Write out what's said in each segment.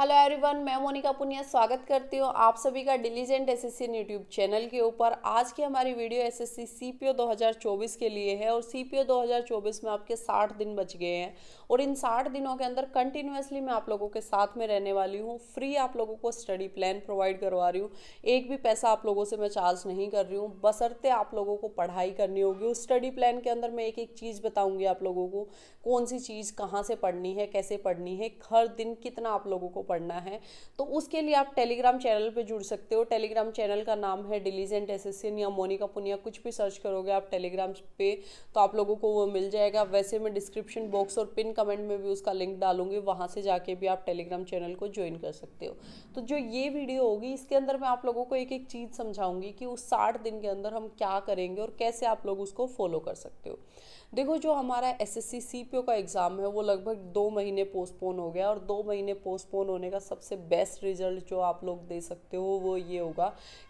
hello everyone मैं मोनिका पुनिया स्वागत करती हूँ आप सभी का डिलीजेंट एसएससी यूट्यूब चैनल के ऊपर आज की हमारी वीडियो एसएससी सीपीओ 2024 के लिए है और सीपीओ 2024 में आपके 60 दिन बच गए हैं और इन 60 दिनों के अंदर कंटिन्यूसली मैं आप लोगों के साथ में रहने वाली हूँ फ्री आप लोगों को स्टडी प्लान प्रोवाइड करवा रही हूँ एक भी पैसा आप लोगों से मैं चार्ज नहीं कर रही हूँ बसरते आप लोगों को पढ़ाई करनी होगी उस स्टडी प्लान के अंदर मैं एक एक चीज़ बताऊँगी आप लोगों को कौन सी चीज़ कहाँ से पढ़नी है कैसे पढ़नी है हर दिन कितना आप लोगों को पढ़ना है तो उसके लिए आप टेलीग्राम चैनल पे जुड़ सकते हो टेलीग्राम चैनल का नाम है डिलीजेंट एसेसिन या मोनिका पुनिया कुछ भी सर्च करोगे आप टेलीग्राम पे तो आप लोगों को वो मिल जाएगा वैसे मैं डिस्क्रिप्शन बॉक्स और पिन कमेंट में भी उसका लिंक डालूंगी वहाँ से जाके भी आप टेलीग्राम चैनल को ज्वाइन कर सकते हो तो जो ये वीडियो होगी इसके अंदर मैं आप लोगों को एक एक चीज़ समझाऊंगी कि उस साठ दिन के अंदर हम क्या करेंगे और कैसे आप लोग उसको फॉलो कर सकते हो देखो जो हमारा एस एस सी का एग्ज़ाम है वो लगभग दो महीने पोस्टपोन हो गया और दो महीने पोस्टपोन होने का सबसे बेस्ट रिजल्ट जो आप लोग दे सकते हो वो ये होगा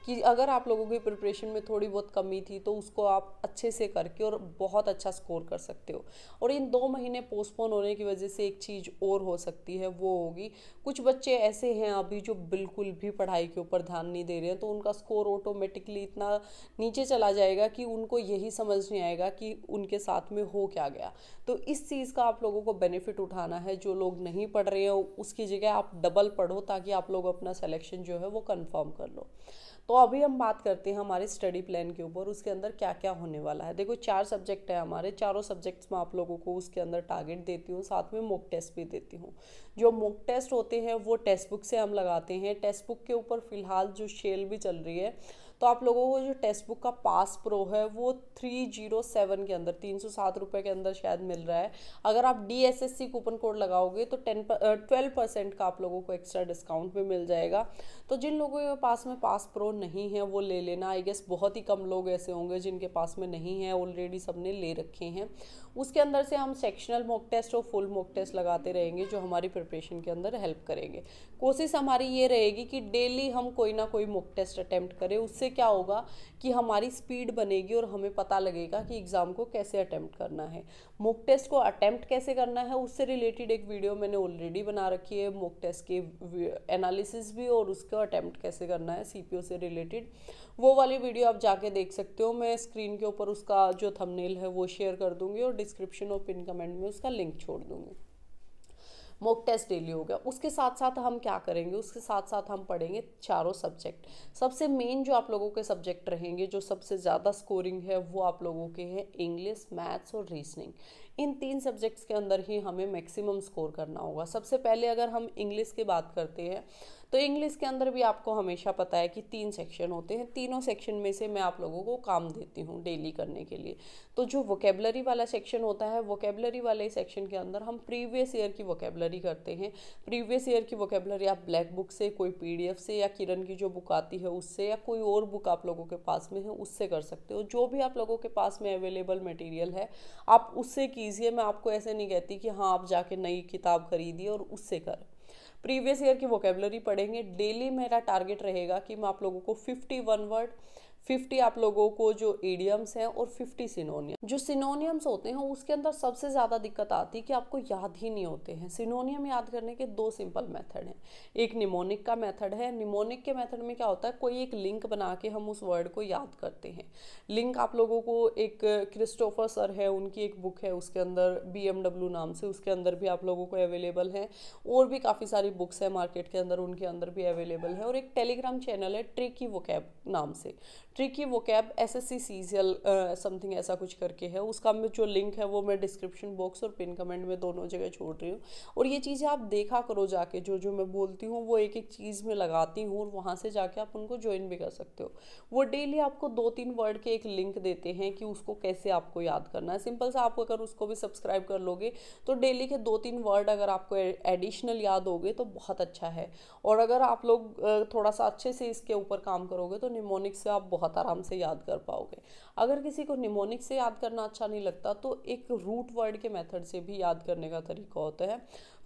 कि अगर आप लोगों की प्रिपरेशन में थोड़ी बहुत कमी थी तो उसको आप अच्छे से करके और बहुत अच्छा स्कोर कर सकते हो और इन दो महीने पोस्टपोन होने की वजह से एक चीज़ और हो सकती है वो होगी कुछ बच्चे ऐसे हैं अभी जो बिल्कुल भी पढ़ाई के ऊपर ध्यान नहीं दे रहे हैं तो उनका स्कोर ऑटोमेटिकली इतना नीचे चला जाएगा कि उनको यही समझ नहीं आएगा कि उनके साथ साथ में हो क्या गया तो इस चीज़ का आप लोगों को बेनिफिट उठाना है जो लोग नहीं पढ़ रहे हो उसकी जगह आप डबल पढ़ो ताकि आप लोग अपना सिलेक्शन जो है वो कन्फर्म कर लो तो अभी हम बात करते हैं हमारे स्टडी प्लान के ऊपर उसके अंदर क्या क्या होने वाला है देखो चार सब्जेक्ट है हमारे चारों सब्जेक्ट्स में आप लोगों को उसके अंदर टारगेट देती हूँ साथ में मॉक टेस्ट भी देती हूँ जो मॉक टेस्ट होते हैं वो टेक्स्ट बुक से हम लगाते हैं टेक्स्ट बुक के ऊपर फिलहाल जो शेल भी चल रही है तो आप लोगों को जो टेक्स्ट बुक का पास प्रो है वो थ्री जीरो सेवन के अंदर तीन सौ सात रुपये के अंदर शायद मिल रहा है अगर आप D S S C coupon code लगाओगे तो टेन ट्वेल्व परसेंट का आप लोगों को एक्स्ट्रा डिस्काउंट भी मिल जाएगा तो जिन लोगों के पास में पास प्रो नहीं है वो ले लेना आई गेस बहुत ही कम लोग ऐसे होंगे जिनके पास में नहीं है ऑलरेडी सबने ले रखे हैं उसके अंदर से हम सेक्शनल मॉक टेस्ट और फुल मॉक टेस्ट लगाते रहेंगे जो हमारी प्रिपरेशन के अंदर हेल्प करेंगे कोशिश हमारी ये रहेगी कि डेली हम कोई ना कोई मॉक टेस्ट अटैम्प्ट करें उससे उससे क्या होगा कि हमारी स्पीड बनेगी और हमें पता लगेगा कि एग्ज़ाम को कैसे अटैम्प्ट करना है मॉक टेस्ट को अटैम्प्ट कैसे करना है उससे रिलेटेड एक वीडियो मैंने ऑलरेडी बना रखी है मॉक टेस्ट के एनालिसिस भी और उसको अटैम्प्ट कैसे करना है सी से रिलेटेड वो वाली वीडियो आप जाके देख सकते हो मैं स्क्रीन के ऊपर उसका जो थंबनेल है वो शेयर कर दूंगी और डिस्क्रिप्शन और पिन कमेंट में उसका लिंक छोड़ दूंगी मॉक टेस्ट डेली हो गया उसके साथ साथ हम क्या करेंगे उसके साथ साथ हम पढ़ेंगे चारों सब्जेक्ट सबसे मेन जो आप लोगों के सब्जेक्ट रहेंगे जो सबसे ज़्यादा स्कोरिंग है वो आप लोगों के हैं इंग्लिश मैथ्स और रीजनिंग इन तीन सब्जेक्ट्स के अंदर ही हमें मैक्सिमम स्कोर करना होगा सबसे पहले अगर हम इंग्लिश की बात करते हैं तो इंग्लिश के अंदर भी आपको हमेशा पता है कि तीन सेक्शन होते हैं तीनों सेक्शन में से मैं आप लोगों को काम देती हूँ डेली करने के लिए तो जो वोकेबलरी वाला सेक्शन होता है वोकेबलरी वाले सेक्शन के अंदर हम प्रीवियस ईयर की वोकेबलरी करते हैं प्रीवियस ईयर की वोकेबलरी आप ब्लैक बुक से कोई पी से या किरण की जो बुक आती है उससे या कोई और बुक आप लोगों के पास में है उससे कर सकते हो जो भी आप लोगों के पास में अवेलेबल मटेरियल है आप उससे कीजिए मैं आपको ऐसे नहीं कहती कि हाँ आप जाके नई किताब खरीदिए और उससे करें प्रीवियस ईयर की वोकेबलरी पढ़ेंगे डेली मेरा टारगेट रहेगा कि मैं आप लोगों को 51 वर्ड 50 आप लोगों को जो एडियम्स हैं और 50 सिनोनियम जो सिनोनियम्स होते हैं उसके अंदर सबसे ज़्यादा दिक्कत आती है कि आपको याद ही नहीं होते हैं सिनोनियम याद करने के दो सिंपल मेथड हैं एक निमोनिक का मेथड है निमोनिक के मेथड में क्या होता है कोई एक लिंक बना के हम उस वर्ड को याद करते हैं लिंक आप लोगों को एक क्रिस्टोफर सर है उनकी एक बुक है उसके अंदर बी नाम से उसके अंदर भी आप लोगों को अवेलेबल है और भी काफ़ी सारी बुक्स हैं मार्केट के अंदर उनके अंदर भी अवेलेबल है और एक टेलीग्राम चैनल है ट्रिकी वो नाम से ट्रिकी तो वो कैब S S C CGL something ऐसा कुछ करके है उसका मैं जो लिंक है वो मैं डिस्क्रिप्शन बॉक्स और पिन कमेंट में दोनों जगह छोड़ रही हूँ और ये चीज़ें आप देखा करो जाके जो जो मैं बोलती हूँ वो एक एक चीज़ में लगाती हूँ और वहाँ से जाके आप उनको ज्वाइन भी कर सकते हो वो डेली आपको दो तीन वर्ड के एक लिंक देते हैं कि उसको कैसे आपको याद करना है सिंपल सा आप अगर उसको भी सब्सक्राइब कर लोगे तो डेली के दो तीन वर्ड अगर आपको एडिशनल याद हो गए तो बहुत अच्छा है और अगर आप लोग थोड़ा सा अच्छे से इसके ऊपर काम करोगे तो निमोनिक से आप बहुत बहुत आराम से याद कर पाओगे अगर किसी को निमोनिक से याद करना अच्छा नहीं लगता तो एक रूट वर्ड के मेथड से भी याद करने का तरीका होता है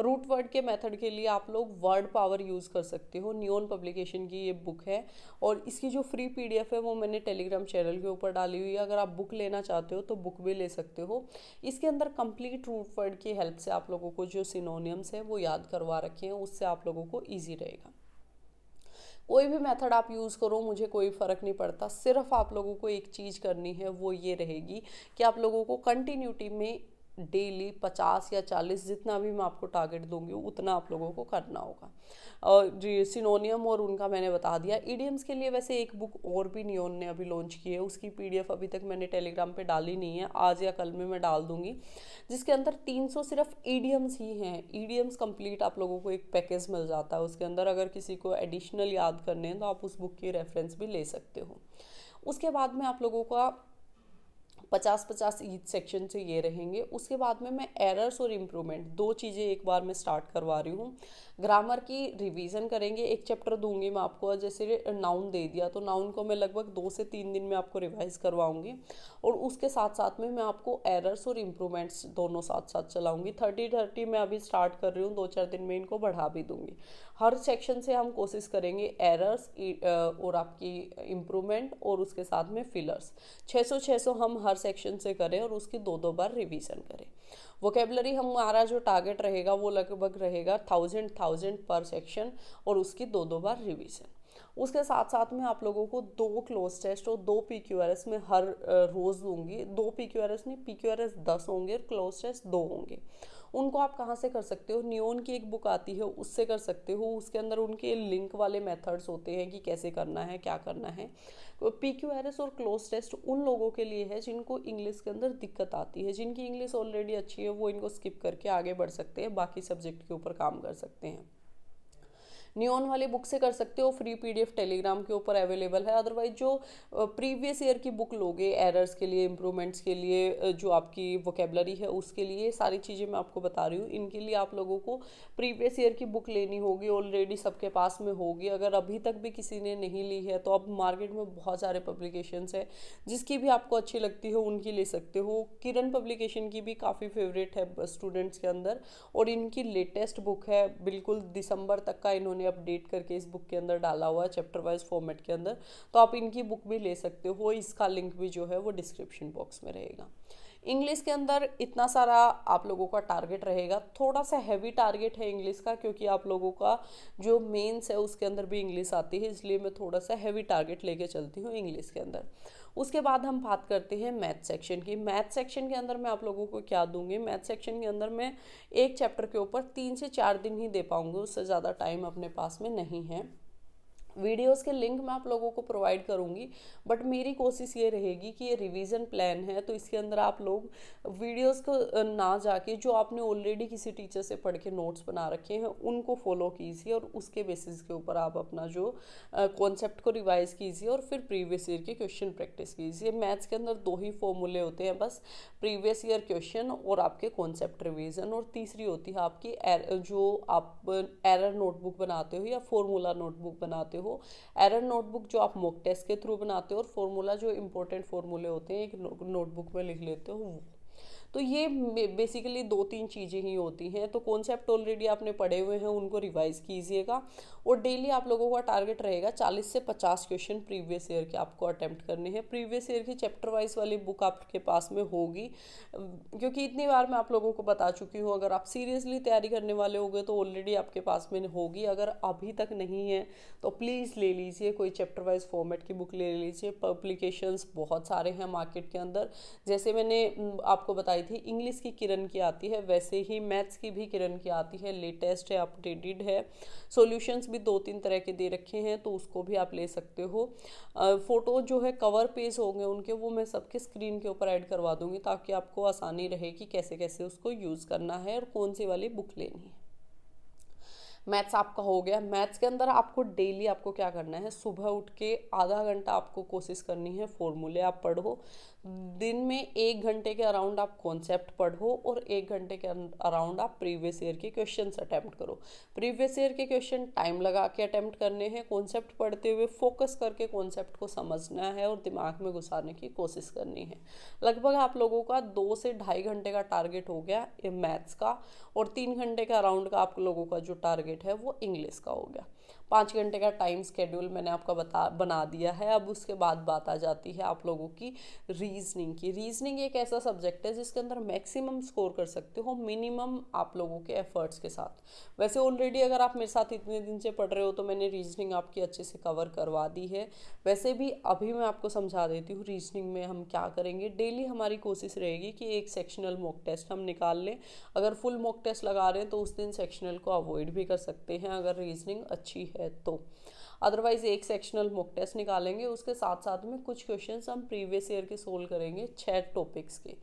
रूट वर्ड के मेथड के लिए आप लोग वर्ड पावर यूज़ कर सकते हो न्योन पब्लिकेशन की ये बुक है और इसकी जो फ्री पी है वो मैंने टेलीग्राम चैनल के ऊपर डाली हुई है अगर आप बुक लेना चाहते हो तो बुक भी ले सकते हो इसके अंदर कंप्लीट रूट वर्ड की हेल्प से आप लोगों को जो सिनोनियम्स है वो याद करवा रखे हैं उससे आप लोगों को ईजी रहेगा कोई भी मेथड आप यूज़ करो मुझे कोई फ़र्क नहीं पड़ता सिर्फ आप लोगों को एक चीज़ करनी है वो ये रहेगी कि आप लोगों को कंटिन्यूटी में डेली पचास या चालीस जितना भी मैं आपको टारगेट दूंगी उतना आप लोगों को करना होगा और जी सिनोनियम और उनका मैंने बता दिया ईडियम्स के लिए वैसे एक बुक और भी नियोन ने अभी लॉन्च की है उसकी पीडीएफ अभी तक मैंने टेलीग्राम पे डाली नहीं है आज या कल में मैं डाल दूंगी जिसके अंदर 300 सिर्फ ईडियम्स ही हैं ईडियम्स कंप्लीट आप लोगों को एक पैकेज मिल जाता है उसके अंदर अगर किसी को एडिशनल याद करने हैं तो आप उस बुक की रेफरेंस भी ले सकते हो उसके बाद में आप लोगों का पचास पचास ईच सेक्शन से तो ये रहेंगे उसके बाद में मैं एरर्स और इम्प्रूवमेंट दो चीज़ें एक बार मैं स्टार्ट करवा रही हूँ ग्रामर की रिवीजन करेंगे एक चैप्टर दूंगी मैं आपको जैसे नाउन दे दिया तो नाउन को मैं लगभग दो से तीन दिन में आपको रिवाइज करवाऊंगी और उसके साथ साथ में मैं आपको एरर्स और इम्प्रूवमेंट्स दोनों साथ साथ चलाऊंगी थर्टी थर्टी मैं अभी स्टार्ट कर रही हूँ दो चार दिन में इनको बढ़ा भी दूंगी हर सेक्शन से हम कोशिश करेंगे एरर्स e, और आपकी इम्प्रूवमेंट और उसके साथ में फिलर्स छः सौ हम हर सेक्शन से करें और उसकी दो दो बार रिविजन करें वोकेबलरी हमारा जो टारगेट रहेगा वो लगभग रहेगा थाउजेंड थाउजेंड पर सेक्शन और उसकी दो दो बार रिविज़न उसके साथ साथ में आप लोगों को दो क्लोज टेस्ट और दो पी क्यू आर एस में हर रोज़ दूंगी दो पी क्यू आर एस नहीं पी क्यू आर एस दस होंगे और क्लोज टेस्ट दो होंगे उनको आप कहाँ से कर सकते हो न्योन की एक बुक आती है उससे कर सकते हो उसके अंदर उनके लिंक वाले मेथड्स होते हैं कि कैसे करना है क्या करना है पी क्यू आर एस और क्लोज टेस्ट उन लोगों के लिए है जिनको इंग्लिश के अंदर दिक्कत आती है जिनकी इंग्लिश ऑलरेडी अच्छी है वो इनको स्किप करके आगे बढ़ सकते हैं बाकी सब्जेक्ट के ऊपर काम कर सकते हैं न्यून वाले बुक से कर सकते हो फ्री पीडीएफ टेलीग्राम के ऊपर अवेलेबल है अदरवाइज जो प्रीवियस ईयर की बुक लोगे एरर्स के लिए इम्प्रूवमेंट्स के लिए जो आपकी वोकेबलरी है उसके लिए सारी चीज़ें मैं आपको बता रही हूँ इनके लिए आप लोगों को प्रीवियस ईयर की बुक लेनी होगी ऑलरेडी सबके पास में होगी अगर अभी तक भी किसी ने नहीं ली है तो अब मार्केट में बहुत सारे पब्लिकेशंस है जिसकी भी आपको अच्छी लगती हो उनकी ले सकते हो किरण पब्लिकेशन की भी काफ़ी फेवरेट है स्टूडेंट्स के अंदर और इनकी लेटेस्ट बुक है बिल्कुल दिसंबर तक का इन्होंने हमने अपडेट करके इस बुक के अंदर डाला हुआ है चैप्टर वाइज फॉर्मेट के अंदर तो आप इनकी बुक भी ले सकते हो इसका लिंक भी जो है वो डिस्क्रिप्शन बॉक्स में रहेगा इंग्लिश के अंदर इतना सारा आप लोगों का टारगेट रहेगा थोड़ा सा हैवी टारगेट है इंग्लिश का क्योंकि आप लोगों का जो मेंस है उसके अंदर भी इंग्लिश आती है इसलिए मैं थोड़ा सा हैवी टारगेट लेके चलती हूँ इंग्लिश के अंदर उसके बाद हम बात करते हैं मैथ सेक्शन की मैथ सेक्शन के अंदर मैं आप लोगों को क्या दूंगी मैथ सेक्शन के अंदर मैं एक चैप्टर के ऊपर तीन से चार दिन ही दे पाऊंगी उससे ज़्यादा टाइम अपने पास में नहीं है वीडियोस के लिंक मैं आप लोगों को प्रोवाइड करूँगी बट मेरी कोशिश ये रहेगी कि ये रिवीजन प्लान है तो इसके अंदर आप लोग वीडियोस को ना जाके जो आपने ऑलरेडी किसी टीचर से पढ़ के नोट्स बना रखे हैं उनको फॉलो कीजिए और उसके बेसिस के ऊपर आप अपना जो कॉन्सेप्ट को रिवाइज़ कीजिए और फिर प्रीवियस ईयर के क्वेश्चन प्रैक्टिस कीजिए मैथ्स के अंदर दो ही फॉर्मूले होते हैं बस प्रीवियस ईयर क्वेश्चन और आपके कॉन्सेप्ट रिविज़न और तीसरी होती है आपकी एर, er, जो आप एरर नोटबुक बनाते हो या फॉर्मूला नोटबुक बनाते हो वो एरर नोटबुक जो आप मॉक टेस्ट के थ्रू बनाते हो और फॉर्मूला जो इंपॉर्टेंट फॉर्मूले होते हैं एक नोटबुक में लिख लेते हो तो ये बेसिकली दो तीन चीज़ें ही होती हैं तो कॉन्सेप्ट ऑलरेडी आपने पढ़े हुए हैं उनको रिवाइज कीजिएगा और डेली आप लोगों का टारगेट रहेगा चालीस से पचास क्वेश्चन प्रीवियस ईयर के आपको अटैम्प्ट करने हैं प्रीवियस ईयर की चैप्टर वाइज वाली बुक आपके पास में होगी क्योंकि इतनी बार मैं आप लोगों को बता चुकी हूँ अगर आप सीरियसली तैयारी करने वाले हो तो ऑलरेडी आपके पास में होगी अगर अभी तक नहीं है तो प्लीज़ ले लीजिए कोई चैप्टर वाइज फॉर्मेट की बुक ले लीजिए पब्लिकेशंस बहुत सारे हैं मार्केट के अंदर जैसे मैंने आपको बताई आई थी इंग्लिश की किरण की आती है वैसे ही मैथ्स की भी किरण की आती है लेटेस्ट है अपडेटेड है सॉल्यूशंस भी दो तीन तरह के दे रखे हैं तो उसको भी आप ले सकते हो फ़ोटो जो है कवर पेज होंगे उनके वो मैं सबके स्क्रीन के ऊपर ऐड करवा दूँगी ताकि आपको आसानी रहे कि कैसे कैसे उसको यूज़ करना है और कौन सी वाली बुक लेनी है मैथ्स आपका हो गया मैथ्स के अंदर आपको डेली आपको क्या करना है सुबह उठ के आधा घंटा आपको कोशिश करनी है फॉर्मूले आप पढ़ो दिन में एक घंटे के अराउंड आप कॉन्सेप्ट पढ़ो और एक घंटे के अराउंड आप प्रीवियस ईयर के क्वेश्चन अटैम्प्ट करो प्रीवियस ईयर के क्वेश्चन टाइम लगा के अटैम्प्ट करने हैं कॉन्सेप्ट पढ़ते हुए फोकस करके कॉन्सेप्ट को समझना है और दिमाग में घुसाने की कोशिश करनी है लगभग आप लोगों का दो से ढाई घंटे का टारगेट हो गया मैथ्स का और तीन घंटे के अराउंड का आप लोगों का जो टारगेट है वो इंग्लिश का हो गया पाँच घंटे का टाइम स्केड्यूल मैंने आपका बता बना दिया है अब उसके बाद बात आ जाती है आप लोगों की रीजनिंग की रीजनिंग एक ऐसा सब्जेक्ट है जिसके अंदर मैक्सिमम स्कोर कर सकते हो मिनिमम आप लोगों के एफर्ट्स के साथ वैसे ऑलरेडी अगर आप मेरे साथ इतने दिन से पढ़ रहे हो तो मैंने रीजनिंग आपकी अच्छे से कवर करवा दी है वैसे भी अभी मैं आपको समझा देती हूँ रीजनिंग में हम क्या करेंगे डेली हमारी कोशिश रहेगी कि एक सेक्शनल मॉक टेस्ट हम निकाल लें अगर फुल मॉक टेस्ट लगा रहे हैं तो उस दिन सेक्शनल को अवॉइड भी कर सकते हैं अगर रीजनिंग अच्छी रुचि है तो अदरवाइज एक सेक्शनल मॉक टेस्ट निकालेंगे उसके साथ साथ में कुछ क्वेश्चन हम प्रीवियस ईयर के सोल्व करेंगे छः टॉपिक्स के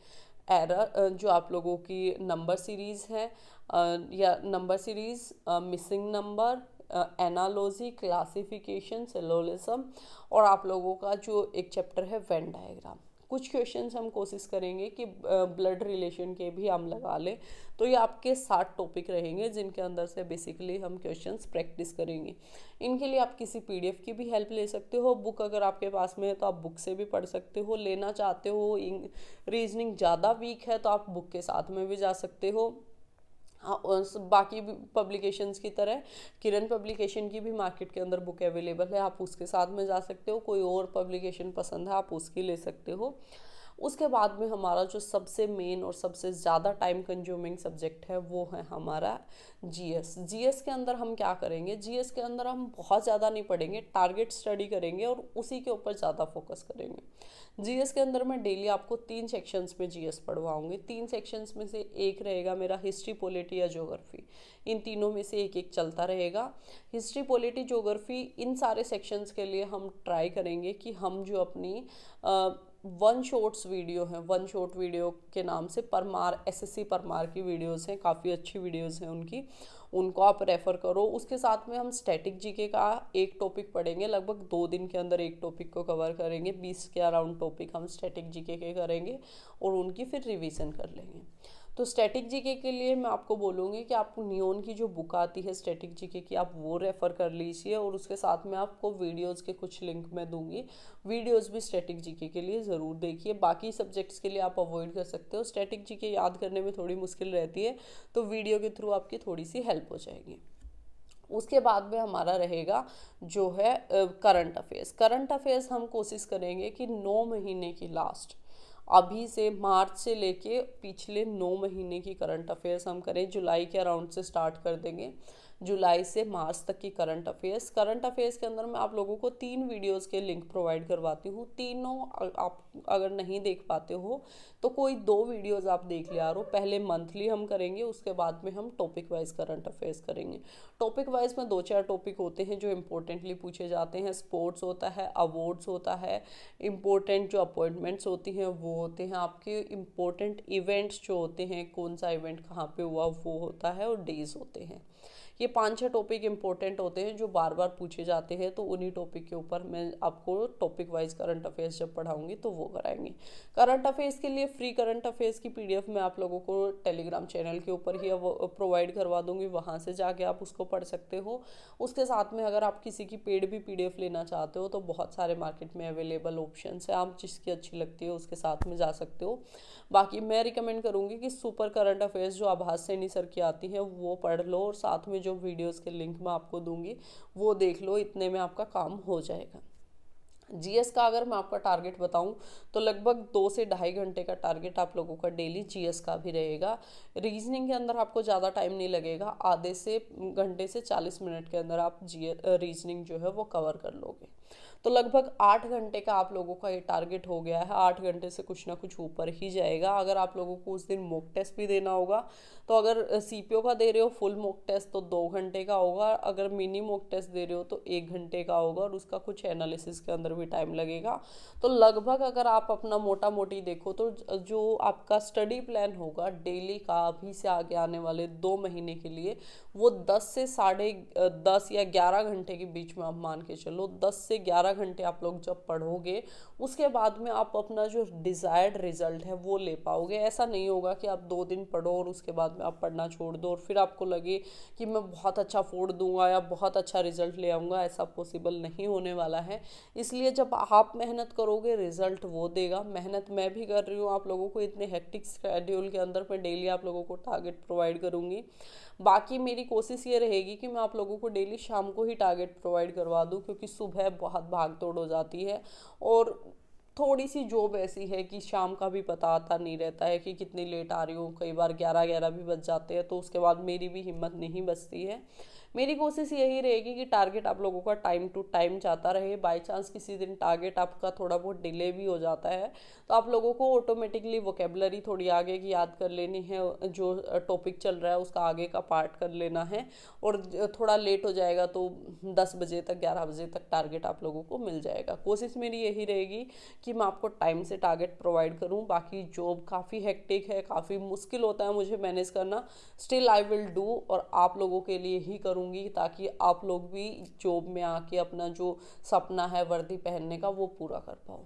एरर जो आप लोगों की नंबर सीरीज़ है या number series missing number analogy classification syllogism और आप लोगों का जो एक चैप्टर है वेन डायग्राम कुछ क्वेश्चन हम कोशिश करेंगे कि ब्लड रिलेशन के भी हम लगा लें तो ये आपके सात टॉपिक रहेंगे जिनके अंदर से बेसिकली हम क्वेश्चन प्रैक्टिस करेंगे इनके लिए आप किसी पी की भी हेल्प ले सकते हो बुक अगर आपके पास में है तो आप बुक से भी पढ़ सकते हो लेना चाहते हो रीजनिंग ज़्यादा वीक है तो आप बुक के साथ में भी जा सकते हो हाँ, बाकी पब्लिकेशंस की तरह किरण पब्लिकेशन की भी मार्केट के अंदर बुक अवेलेबल है आप उसके साथ में जा सकते हो कोई और पब्लिकेशन पसंद है आप उसकी ले सकते हो उसके बाद में हमारा जो सबसे मेन और सबसे ज़्यादा टाइम कंज्यूमिंग सब्जेक्ट है वो है हमारा जीएस जीएस के अंदर हम क्या करेंगे जीएस के अंदर हम बहुत ज़्यादा नहीं पढ़ेंगे टारगेट स्टडी करेंगे और उसी के ऊपर ज़्यादा फोकस करेंगे जीएस के अंदर मैं डेली आपको तीन सेक्शंस में जीएस पढ़वाऊँगी तीन सेक्शंस में से एक रहेगा मेरा हिस्ट्री पोलिटी या जोग्राफी इन तीनों में से एक एक चलता रहेगा हिस्ट्री पोलिटी जोग्राफी इन सारे सेक्शंस के लिए हम ट्राई करेंगे कि हम जो अपनी आ, वन शॉर्ट्स वीडियो हैं वन शॉर्ट वीडियो के नाम से परमार एसएससी परमार की वीडियोस हैं काफ़ी अच्छी वीडियोस हैं उनकी उनको आप रेफ़र करो उसके साथ में हम स्टैटिक जीके का एक टॉपिक पढ़ेंगे लगभग दो दिन के अंदर एक टॉपिक को कवर करेंगे बीस के अराउंड टॉपिक हम स्टैटिक जीके के करेंगे और उनकी फिर रिविज़न कर लेंगे तो स्टैटिक जीके के लिए मैं आपको बोलूँगी कि आपको नियोन की जो बुक आती है स्टैटिक जीके की आप वो रेफ़र कर लीजिए और उसके साथ में आपको वीडियोज़ के कुछ लिंक मैं दूँगी वीडियोज़ भी स्टैटिक जीके के लिए ज़रूर देखिए बाकी सब्जेक्ट्स के लिए आप अवॉइड कर सकते हो स्टैटिक जीके याद करने में थोड़ी मुश्किल रहती है तो वीडियो के थ्रू आपकी थोड़ी सी हेल्प हो जाएगी उसके बाद में हमारा रहेगा जो है करंट अफेयर्स करंट अफेयर्स हम कोशिश करेंगे कि नौ महीने की लास्ट अभी से मार्च से लेके पिछले नौ महीने की करंट अफेयर्स हम करें जुलाई के अराउंड से स्टार्ट कर देंगे जुलाई से मार्च तक की करंट अफेयर्स करंट अफेयर्स के अंदर मैं आप लोगों को तीन वीडियोस के लिंक प्रोवाइड करवाती हूँ तीनों आप अगर नहीं देख पाते हो तो कोई दो वीडियोस आप देख ले आ रहे हो पहले मंथली हम करेंगे उसके बाद में हम टॉपिक वाइज करंट अफेयर्स करेंगे टॉपिक वाइज में दो चार टॉपिक होते हैं जो इंपॉर्टेंटली पूछे जाते हैं स्पोर्ट्स होता है अवार्ड्स होता है इम्पोर्टेंट जो अपॉइंटमेंट्स होती हैं वो होते हैं आपके इम्पोर्टेंट इवेंट्स जो होते हैं कौन सा इवेंट कहाँ पर हुआ वो होता है और डेज होते हैं ये पाँच छः टॉपिक इंपॉर्टेंट होते हैं जो बार बार पूछे जाते हैं तो उन्हीं टॉपिक के ऊपर मैं आपको टॉपिक वाइज करंट अफेयर्स जब पढ़ाऊंगी तो वो कराएंगे करंट अफेयर्स के लिए फ्री करंट अफेयर्स की पी मैं आप लोगों को टेलीग्राम चैनल के ऊपर ही प्रोवाइड करवा दूंगी वहाँ से जाके आप उसको पढ़ सकते हो उसके साथ में अगर आप किसी की पेड भी पी लेना चाहते हो तो बहुत सारे मार्केट में अवेलेबल ऑप्शन है आप जिसकी अच्छी लगती है उसके साथ में जा सकते हो बाकी मैं रिकमेंड करूँगी कि सुपर करंट अफेयर्स जो आभास सैनी सर की आती है वो पढ़ लो और साथ में जो जो वीडियोस के लिंक मैं आपको दूंगी वो देख लो इतने में आपका काम हो जाएगा जीएस का अगर मैं आपका टारगेट बताऊं तो लगभग दो से ढाई घंटे का टारगेट आप लोगों का डेली जीएस का भी रहेगा रीजनिंग के अंदर आपको ज़्यादा टाइम नहीं लगेगा आधे से घंटे से चालीस मिनट के अंदर आप जी रीजनिंग जो है वो कवर कर लोगे तो लगभग आठ घंटे का आप लोगों का ये टारगेट हो गया है आठ घंटे से कुछ ना कुछ ऊपर ही जाएगा अगर आप लोगों को उस दिन मोक टेस्ट भी देना होगा तो अगर सी का दे रहे हो फुल मोक टेस्ट तो दो घंटे का होगा अगर मिनी मोक टेस्ट दे रहे हो तो एक घंटे का होगा और उसका कुछ एनालिसिस के अंदर भी टाइम लगेगा तो लगभग अगर आप अपना मोटा मोटी देखो तो जो आपका स्टडी प्लान होगा डेली का अभी से आगे आने वाले दो महीने के लिए वो दस से साढ़े दस या ग्यारह घंटे के बीच में आप मान के चलो दस से ग्यारह बारह घंटे आप लोग जब पढ़ोगे उसके बाद में आप अपना जो डिज़ायर्ड रिज़ल्ट है वो ले पाओगे ऐसा नहीं होगा कि आप दो दिन पढ़ो और उसके बाद में आप पढ़ना छोड़ दो और फिर आपको लगे कि मैं बहुत अच्छा फोड़ दूंगा या बहुत अच्छा रिज़ल्ट ले आऊँगा ऐसा पॉसिबल नहीं होने वाला है इसलिए जब आप मेहनत करोगे रिज़ल्ट वो देगा मेहनत मैं भी कर रही हूँ आप लोगों को इतने हेक्टिक शेड्यूल के अंदर मैं डेली आप लोगों को टारगेट प्रोवाइड करूँगी बाकी मेरी कोशिश ये रहेगी कि मैं आप लोगों को डेली शाम को ही टारगेट प्रोवाइड करवा दूँ क्योंकि सुबह बहुत भाग तोड़ हो जाती है और थोड़ी सी जॉब ऐसी है कि शाम का भी पता आता नहीं रहता है कि कितनी लेट आ रही हूँ कई बार ग्यारह ग्यारह भी बज जाते हैं तो उसके बाद मेरी भी हिम्मत नहीं बचती है मेरी कोशिश यही रहेगी कि टारगेट आप लोगों का टाइम टू टाइम जाता रहे बाई चांस किसी दिन टारगेट आपका थोड़ा बहुत डिले भी हो जाता है तो आप लोगों को ऑटोमेटिकली वोकेबलरी थोड़ी आगे की याद कर लेनी है जो टॉपिक चल रहा है उसका आगे का पार्ट कर लेना है और थोड़ा लेट हो जाएगा तो दस बजे तक ग्यारह बजे तक टारगेट आप लोगों को मिल जाएगा कोशिश मेरी यही रहेगी कि मैं आपको टाइम से टारगेट प्रोवाइड करूँ बाकी जॉब काफ़ी हेक्टिक है काफ़ी मुश्किल होता है मुझे मैनेज करना स्टिल आई विल डू और आप लोगों के लिए ही करूँ करूँगी ताकि आप लोग भी जॉब में आके अपना जो सपना है वर्दी पहनने का वो पूरा कर पाओ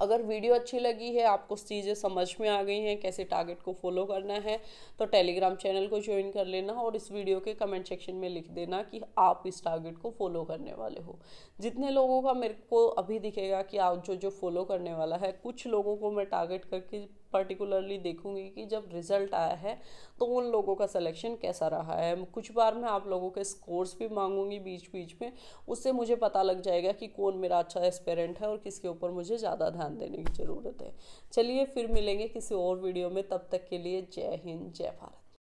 अगर वीडियो अच्छी लगी है आपको चीज़ें समझ में आ गई हैं कैसे टारगेट को फॉलो करना है तो टेलीग्राम चैनल को ज्वाइन कर लेना और इस वीडियो के कमेंट सेक्शन में लिख देना कि आप इस टारगेट को फॉलो करने वाले हो जितने लोगों का मेरे को अभी दिखेगा कि आप जो जो फॉलो करने वाला है कुछ लोगों को मैं टारगेट करके पर्टिकुलरली देखूंगी कि जब रिज़ल्ट आया है तो उन लोगों का सिलेक्शन कैसा रहा है कुछ बार मैं आप लोगों के स्कोर्स भी मांगूंगी बीच बीच में उससे मुझे पता लग जाएगा कि कौन मेरा अच्छा एक्सपेरेंट है और किसके ऊपर मुझे ज़्यादा ध्यान देने की ज़रूरत है चलिए फिर मिलेंगे किसी और वीडियो में तब तक के लिए जय हिंद जय भारत